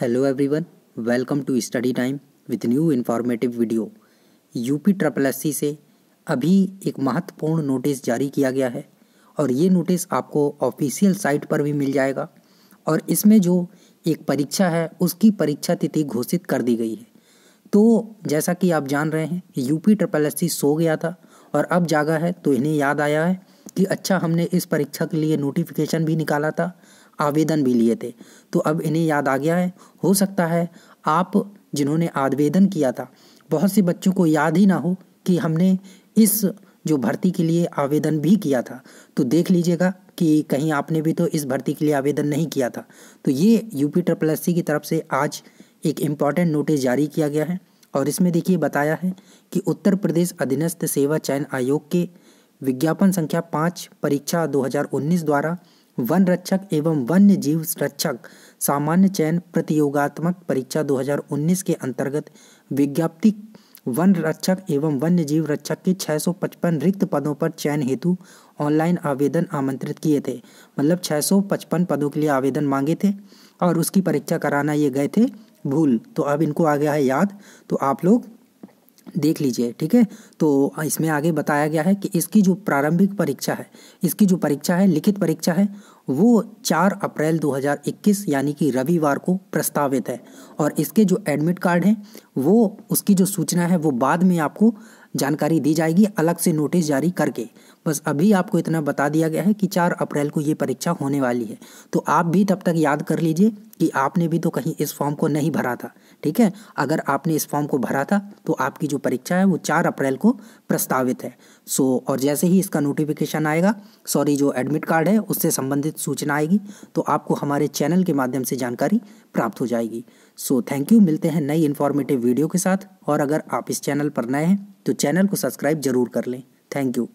hello everyone welcome to study time with new informative video UP triple S से अभी एक महत्वपूर्ण notice जारी किया गया है और ये नोटिस आपको ऑफिशियल साइट पर भी मिल जाएगा और इसमें जो एक परीक्षा है उसकी परीक्षा तिथि घोषित कर दी गई है तो जैसा कि आप जान रहे हैं यूपी ट्रिपल एस सो गया था और अब जागा है तो इन्हें याद आया है कि अच्छा हमने इस परीक्षा के लिए नोटिफिकेशन भी निकाला था आवेदन भी लिए थे तो अब इन्हें याद आ गया है हो सकता है आप जिन्होंने आवेदन किया था बहुत से बच्चों को याद ही ना हो कि हमने इस जो भर्ती के लिए आवेदन भी किया था तो देख लीजिएगा कि कहीं आपने भी तो इस भर्ती के लिए आवेदन नहीं किया था तो ये यूपी ट्रिपल एस की तरफ से आज एक इम्पॉर्टेंट नोटिस जारी किया गया है और इसमें देखिए बताया है कि उत्तर प्रदेश अधीनस्थ सेवा चयन आयोग के विज्ञापन संख्या पाँच परीक्षा 2019 द्वारा वन रक्षक एवं वन्य जीव रक्षक सामान्य चयन प्रतियोगात्मक परीक्षा 2019 के अंतर्गत विज्ञप्ति वन रक्षक एवं वन्य जीव रक्षक के 655 रिक्त पदों पर चयन हेतु ऑनलाइन आवेदन आमंत्रित किए थे मतलब 655 पदों के लिए आवेदन मांगे थे और उसकी परीक्षा कराना ये गए थे भूल तो अब इनको आ गया है याद तो आप लोग देख लीजिए ठीक है तो इसमें आगे बताया गया है कि इसकी जो प्रारंभिक परीक्षा है इसकी जो परीक्षा है लिखित परीक्षा है वो 4 अप्रैल 2021 यानी कि रविवार को प्रस्तावित है और इसके जो एडमिट कार्ड हैं वो उसकी जो सूचना है वो बाद में आपको जानकारी दी जाएगी अलग से नोटिस जारी करके बस अभी आपको इतना बता दिया गया है कि चार अप्रैल को ये परीक्षा होने वाली है तो आप भी तब तक याद कर लीजिए कि आपने भी तो कहीं इस फॉर्म को नहीं भरा था ठीक है अगर आपने इस फॉर्म को भरा था तो आपकी जो परीक्षा है वो चार अप्रैल को प्रस्तावित है सो और जैसे ही इसका नोटिफिकेशन आएगा सॉरी जो एडमिट कार्ड है उससे संबंधित सूचना आएगी तो आपको हमारे चैनल के माध्यम से जानकारी प्राप्त हो जाएगी सो थैंक यू मिलते हैं नई इन्फॉर्मेटिव वीडियो के साथ और अगर आप इस चैनल पर नए हैं तो चैनल को सब्सक्राइब जरूर कर लें थैंक यू